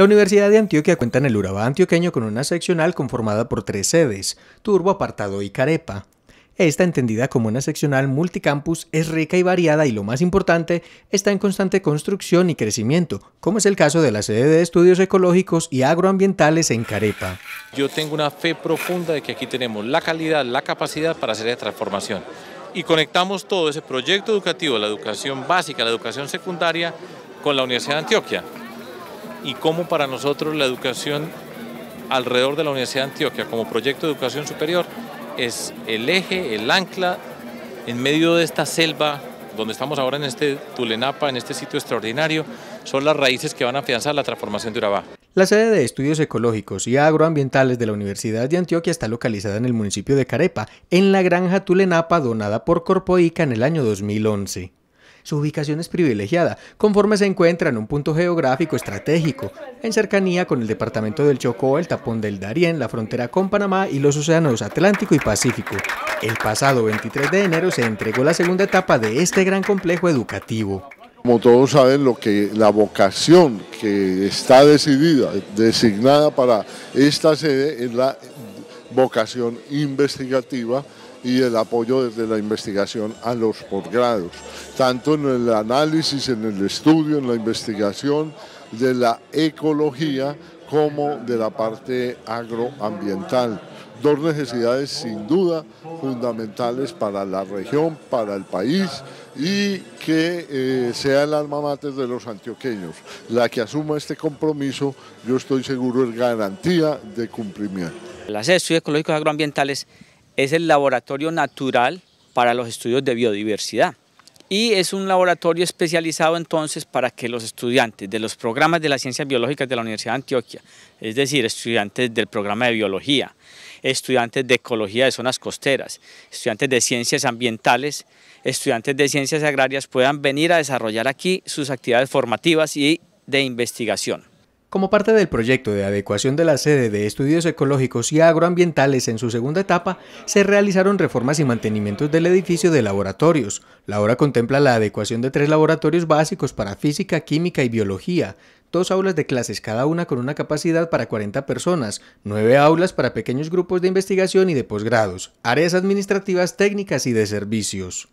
La Universidad de Antioquia cuenta en el Urabá antioqueño con una seccional conformada por tres sedes, Turbo, Apartado y Carepa. Esta, entendida como una seccional multicampus, es rica y variada y lo más importante, está en constante construcción y crecimiento, como es el caso de la sede de estudios ecológicos y agroambientales en Carepa. Yo tengo una fe profunda de que aquí tenemos la calidad, la capacidad para hacer la transformación y conectamos todo ese proyecto educativo, la educación básica, la educación secundaria, con la Universidad de Antioquia y cómo para nosotros la educación alrededor de la Universidad de Antioquia como proyecto de educación superior es el eje, el ancla en medio de esta selva donde estamos ahora en este Tulenapa, en este sitio extraordinario, son las raíces que van a afianzar la transformación de Urabá. La sede de estudios ecológicos y agroambientales de la Universidad de Antioquia está localizada en el municipio de Carepa, en la granja Tulenapa donada por Corpoica en el año 2011. Su ubicación es privilegiada, conforme se encuentra en un punto geográfico estratégico, en cercanía con el departamento del Chocó, el tapón del Darién, la frontera con Panamá y los océanos Atlántico y Pacífico. El pasado 23 de enero se entregó la segunda etapa de este gran complejo educativo. Como todos saben, lo que, la vocación que está decidida, designada para esta sede es la vocación investigativa y el apoyo desde la investigación a los posgrados, tanto en el análisis, en el estudio, en la investigación de la ecología como de la parte agroambiental. Dos necesidades sin duda fundamentales para la región, para el país y que eh, sea el alma mater de los antioqueños. La que asuma este compromiso, yo estoy seguro, es garantía de cumplimiento. Las estudios ecológicos agroambientales es el laboratorio natural para los estudios de biodiversidad y es un laboratorio especializado entonces para que los estudiantes de los programas de las ciencias biológicas de la Universidad de Antioquia, es decir, estudiantes del programa de biología, estudiantes de ecología de zonas costeras, estudiantes de ciencias ambientales, estudiantes de ciencias agrarias puedan venir a desarrollar aquí sus actividades formativas y de investigación. Como parte del proyecto de adecuación de la sede de estudios ecológicos y agroambientales en su segunda etapa, se realizaron reformas y mantenimientos del edificio de laboratorios. La obra contempla la adecuación de tres laboratorios básicos para física, química y biología, dos aulas de clases cada una con una capacidad para 40 personas, nueve aulas para pequeños grupos de investigación y de posgrados, áreas administrativas, técnicas y de servicios.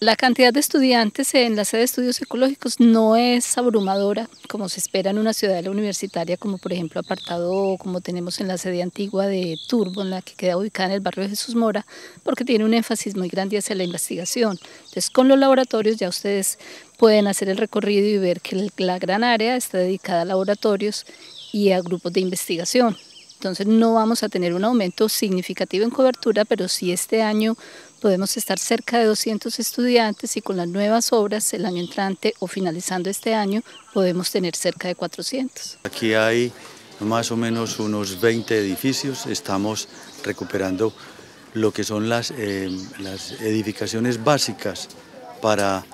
La cantidad de estudiantes en la sede de estudios ecológicos no es abrumadora como se espera en una ciudad universitaria, como por ejemplo apartado como tenemos en la sede antigua de Turbo, en la que queda ubicada en el barrio de Jesús Mora, porque tiene un énfasis muy grande hacia la investigación. Entonces, con los laboratorios ya ustedes pueden hacer el recorrido y ver que la gran área está dedicada a laboratorios y a grupos de investigación. Entonces no vamos a tener un aumento significativo en cobertura, pero sí este año podemos estar cerca de 200 estudiantes y con las nuevas obras el año entrante o finalizando este año podemos tener cerca de 400. Aquí hay más o menos unos 20 edificios, estamos recuperando lo que son las, eh, las edificaciones básicas para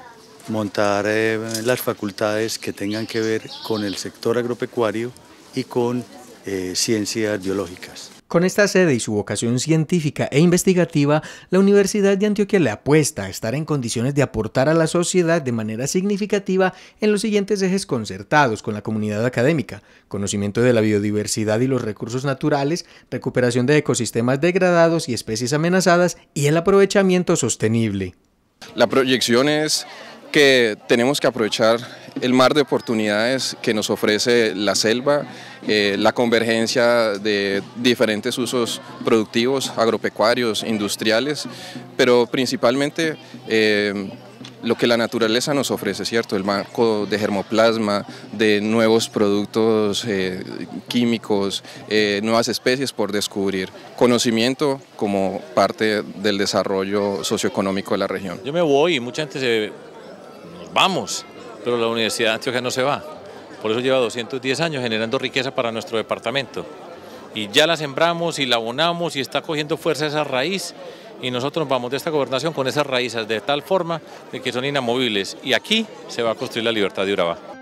montar eh, las facultades que tengan que ver con el sector agropecuario y con eh, ciencias biológicas. Con esta sede y su vocación científica e investigativa, la Universidad de Antioquia le apuesta a estar en condiciones de aportar a la sociedad de manera significativa en los siguientes ejes concertados con la comunidad académica, conocimiento de la biodiversidad y los recursos naturales, recuperación de ecosistemas degradados y especies amenazadas y el aprovechamiento sostenible. La proyección es que tenemos que aprovechar el mar de oportunidades que nos ofrece la selva, eh, la convergencia de diferentes usos productivos, agropecuarios, industriales, pero principalmente eh, lo que la naturaleza nos ofrece, ¿cierto? El marco de germoplasma, de nuevos productos eh, químicos, nuevas especies por descubrir, conocimiento como parte del desarrollo socioeconómico de la región. Yo me voy y mucha gente se vamos, pero la Universidad de Antioquia no se va. Por eso lleva 210 años generando riqueza para nuestro departamento. Y ya la sembramos y la abonamos y está cogiendo fuerza esa raíz y nosotros vamos de esta gobernación con esas raíces de tal forma de que son inamovibles y aquí se va a construir la libertad de Urabá.